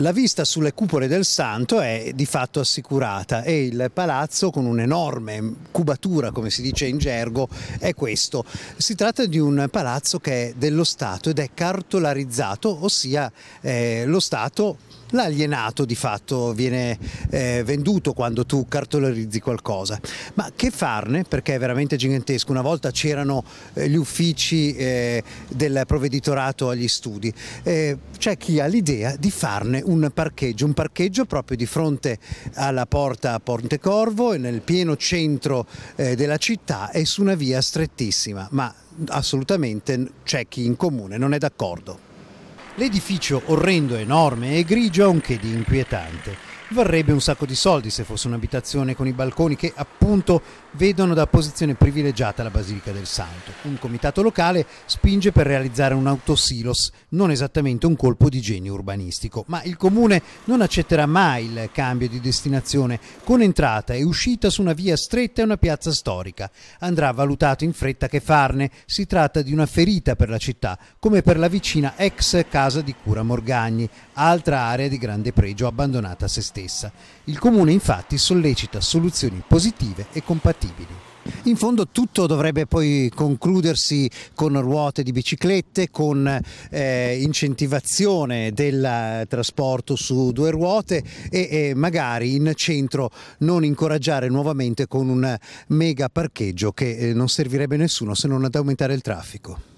La vista sulle cupole del santo è di fatto assicurata e il palazzo con un'enorme cubatura, come si dice in gergo, è questo. Si tratta di un palazzo che è dello Stato ed è cartolarizzato, ossia eh, lo Stato l'alienato di fatto viene eh, venduto quando tu cartolarizzi qualcosa. Ma che farne? Perché è veramente gigantesco. Una volta c'erano eh, gli uffici eh, del provveditorato agli studi. Eh, c'è chi ha l'idea di farne un parcheggio, un parcheggio proprio di fronte alla porta a Ponte Corvo e nel pieno centro eh, della città e su una via strettissima, ma assolutamente c'è chi in comune non è d'accordo. L'edificio orrendo, enorme e grigio, ha un che di inquietante varrebbe un sacco di soldi se fosse un'abitazione con i balconi che appunto vedono da posizione privilegiata la Basilica del Santo. Un comitato locale spinge per realizzare un autosilos, non esattamente un colpo di genio urbanistico, ma il comune non accetterà mai il cambio di destinazione con entrata e uscita su una via stretta e una piazza storica. Andrà valutato in fretta che farne, si tratta di una ferita per la città, come per la vicina ex casa di cura Morgagni, altra area di grande pregio abbandonata a se stessa stessa. Il Comune infatti sollecita soluzioni positive e compatibili. In fondo tutto dovrebbe poi concludersi con ruote di biciclette, con eh, incentivazione del trasporto su due ruote e, e, magari in centro non incoraggiare nuovamente con un mega parcheggio che eh, non servirebbe a nessuno se non ad aumentare il traffico.